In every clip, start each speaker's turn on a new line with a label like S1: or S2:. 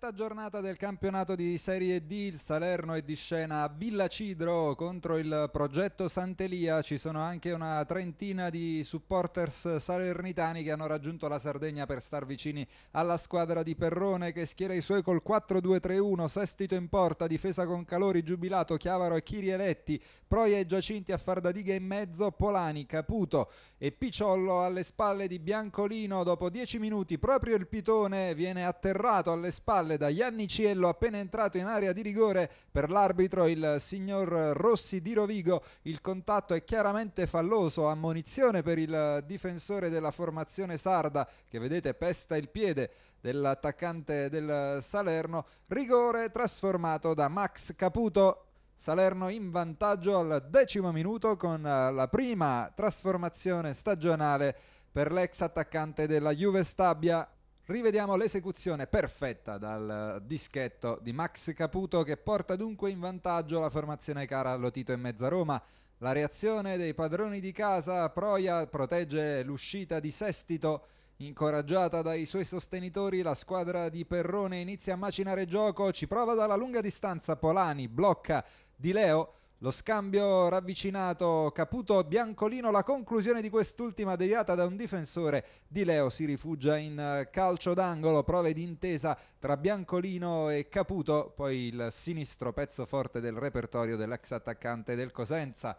S1: Sesta giornata del campionato di Serie D, il Salerno è di scena a Villa Cidro contro il progetto Sant'Elia, ci sono anche una trentina di supporters salernitani che hanno raggiunto la Sardegna per star vicini alla squadra di Perrone che schiera i suoi col 4-2-3-1, Sestito in porta, difesa con Calori, Giubilato, Chiavaro e Chirieletti, Proia e Giacinti a far da diga in mezzo, Polani, Caputo e Picciollo alle spalle di Biancolino, dopo dieci minuti proprio il pitone viene atterrato alle spalle palle da Ianniciello appena entrato in area di rigore per l'arbitro il signor Rossi di Rovigo il contatto è chiaramente falloso ammonizione per il difensore della formazione sarda che vedete pesta il piede dell'attaccante del Salerno rigore trasformato da Max Caputo Salerno in vantaggio al decimo minuto con la prima trasformazione stagionale per l'ex attaccante della Juve Stabia Rivediamo l'esecuzione perfetta dal dischetto di Max Caputo che porta dunque in vantaggio la formazione cara allo Tito in mezza Roma. La reazione dei padroni di casa, Proia protegge l'uscita di Sestito. Incoraggiata dai suoi sostenitori, la squadra di Perrone inizia a macinare gioco, ci prova dalla lunga distanza Polani, blocca Di Leo, lo scambio ravvicinato, Caputo Biancolino, la conclusione di quest'ultima deviata da un difensore di Leo si rifugia in eh, calcio d'angolo, prove d'intesa tra Biancolino e Caputo, poi il sinistro pezzo forte del repertorio dell'ex attaccante del Cosenza.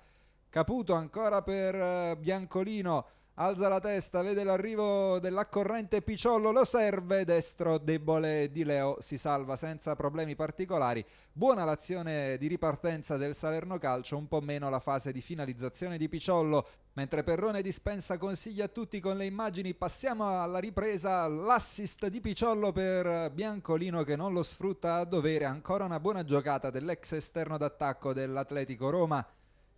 S1: Caputo ancora per eh, Biancolino, alza la testa, vede l'arrivo dell'accorrente Picciollo, lo serve, destro debole di Leo si salva senza problemi particolari. Buona l'azione di ripartenza del Salerno Calcio, un po' meno la fase di finalizzazione di Picciollo, mentre Perrone dispensa consigli a tutti con le immagini. Passiamo alla ripresa, l'assist di Picciollo per Biancolino che non lo sfrutta a dovere, ancora una buona giocata dell'ex esterno d'attacco dell'Atletico Roma.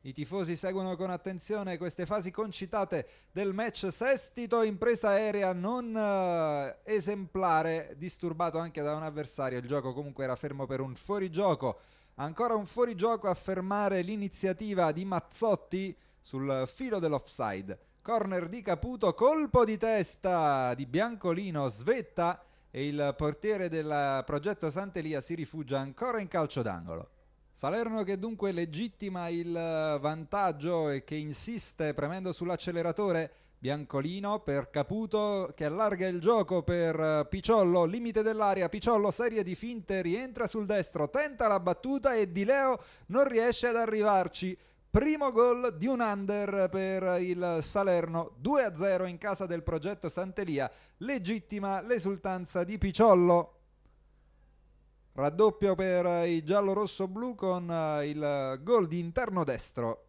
S1: I tifosi seguono con attenzione queste fasi concitate del match sestito impresa aerea non eh, esemplare, disturbato anche da un avversario. Il gioco comunque era fermo per un fuorigioco. Ancora un fuorigioco a fermare l'iniziativa di Mazzotti sul filo dell'offside. Corner di Caputo, colpo di testa di Biancolino, svetta e il portiere del progetto Santelia si rifugia ancora in calcio d'angolo. Salerno che dunque legittima il eh, vantaggio e che insiste premendo sull'acceleratore. Biancolino per Caputo che allarga il gioco per eh, Picciollo, limite dell'aria, Picciollo serie di finte, rientra sul destro, tenta la battuta e Di Leo non riesce ad arrivarci. Primo gol di un under per il Salerno, 2-0 in casa del progetto Santelia, legittima l'esultanza di Picciollo raddoppio per i giallo-rosso-blu con eh, il gol di interno destro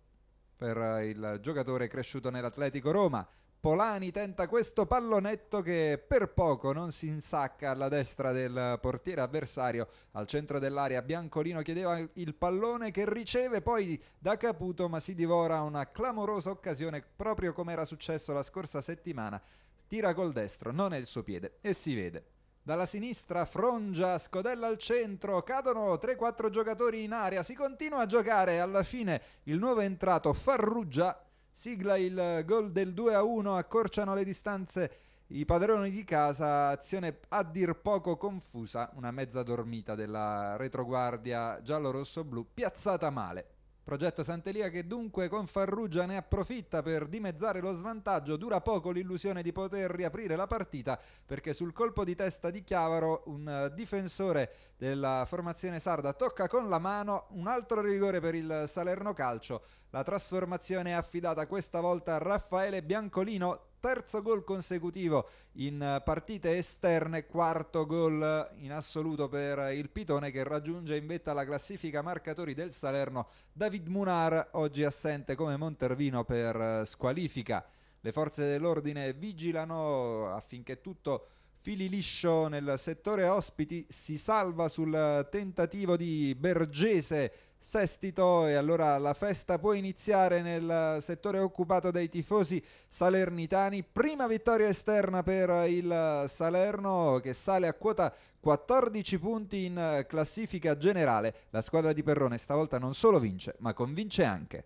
S1: per eh, il giocatore cresciuto nell'Atletico Roma. Polani tenta questo pallonetto che per poco non si insacca alla destra del portiere avversario. Al centro dell'area Biancolino chiedeva il pallone che riceve poi da Caputo ma si divora una clamorosa occasione proprio come era successo la scorsa settimana. Tira col destro, non è il suo piede e si vede. Dalla sinistra Frongia, scodella al centro, cadono 3-4 giocatori in area, si continua a giocare, alla fine il nuovo entrato Farrugia sigla il gol del 2-1, accorciano le distanze i padroni di casa, azione a dir poco confusa, una mezza dormita della retroguardia giallo-rosso-blu, piazzata male. Progetto Santelia che dunque con Farrugia ne approfitta per dimezzare lo svantaggio, dura poco l'illusione di poter riaprire la partita perché sul colpo di testa di Chiavaro un eh, difensore della formazione sarda tocca con la mano un altro rigore per il Salerno Calcio, la trasformazione è affidata questa volta a Raffaele Biancolino terzo gol consecutivo in eh, partite esterne, quarto gol in assoluto per il Pitone che raggiunge in vetta la classifica marcatori del Salerno. David Munar oggi assente come Montervino per eh, squalifica. Le forze dell'ordine vigilano affinché tutto fili liscio nel settore ospiti si salva sul eh, tentativo di Bergese Sestito e allora la festa può iniziare nel settore occupato dai tifosi salernitani. Prima vittoria esterna per il Salerno che sale a quota 14 punti in classifica generale. La squadra di Perrone stavolta non solo vince, ma convince anche.